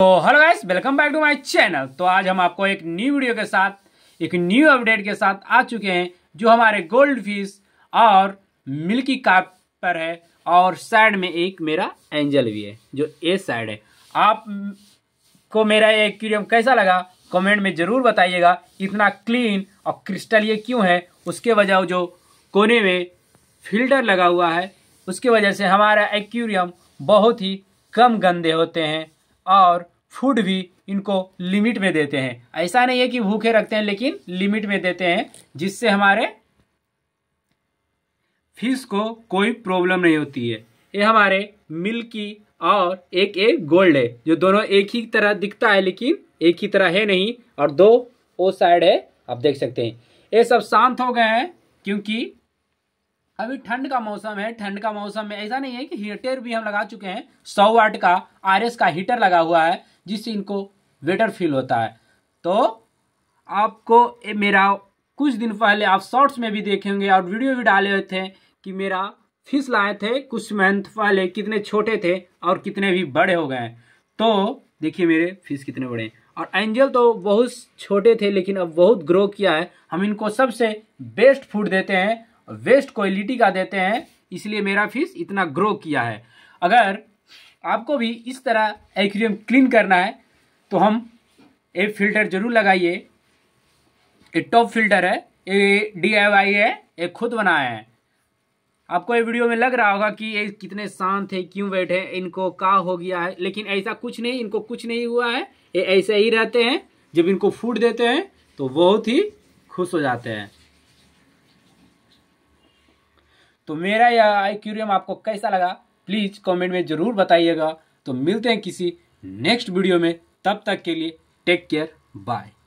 तो hello guys welcome back to my channel तो आज हम आपको एक न्यू वीडियो के साथ एक न्यू अपडेट के साथ आ चुके हैं जो हमारे गोल्ड फिश और मिल्की काप पर है और साइड में एक मेरा एंजल भी है जो ए साइड है आप को मेरा ये एक्वेरियम कैसा लगा कमेंट में ज़रूर बताइएगा इतना क्लीन और क्रिस्टल ये क्यों है उसके वजह जो कोने में फिल्टर लगा हुआ है उसके वजह से हमारा एक्वेरियम बहुत ही कम गंदे होते हैं और फूड भी इनको लिमिट में देते हैं ऐसा नहीं है कि भूखे रखते हैं लेकिन लिमिट में देते हैं जिससे हमारे फिश को कोई प्रॉब्लम नहीं होती है ये हमारे मिल्की और एक एक गोल्ड है जो दोनों एक ही तरह दिखता है लेकिन एक ही तरह है नहीं और दो ओ साइड है आप देख सकते हैं ये सब शांत हो गए हैं क्योंकि अभी ठंड का मौसम है ठंड का मौसम में ऐसा नहीं है कि हीटर भी हम लगा चुके हैं सौ वाट का आर का हीटर लगा हुआ है जिससे इनको वेटर फील होता है तो आपको मेरा कुछ दिन पहले आप शॉर्ट्स में भी देखेंगे और वीडियो भी डाले हुए थे कि मेरा फिश लाए थे कुछ मंथ पहले कितने छोटे थे और कितने भी बड़े हो गए तो देखिए मेरे फिश कितने बड़े हैं और एंजल तो बहुत छोटे थे लेकिन अब बहुत ग्रो किया है हम इनको सबसे बेस्ट फूड देते हैं वेस्ट क्वालिटी का देते हैं इसलिए मेरा फिश इतना ग्रो किया है अगर आपको भी इस तरह एक्वेरियम क्लीन करना है तो हम एक फिल्टर जरूर लगाइए ये टॉप फिल्टर है ये डी है ये खुद बनाया है आपको ये वीडियो में लग रहा होगा कि ये कितने शांत है क्यों बैठे इनको का हो गया है लेकिन ऐसा कुछ नहीं इनको कुछ नहीं हुआ है ये ऐसे ही रहते हैं जब इनको फूड देते हैं तो बहुत ही खुश हो जाते हैं तो मेरा यह आई क्यूरियम आपको कैसा लगा प्लीज़ कमेंट में ज़रूर बताइएगा तो मिलते हैं किसी नेक्स्ट वीडियो में तब तक के लिए टेक केयर बाय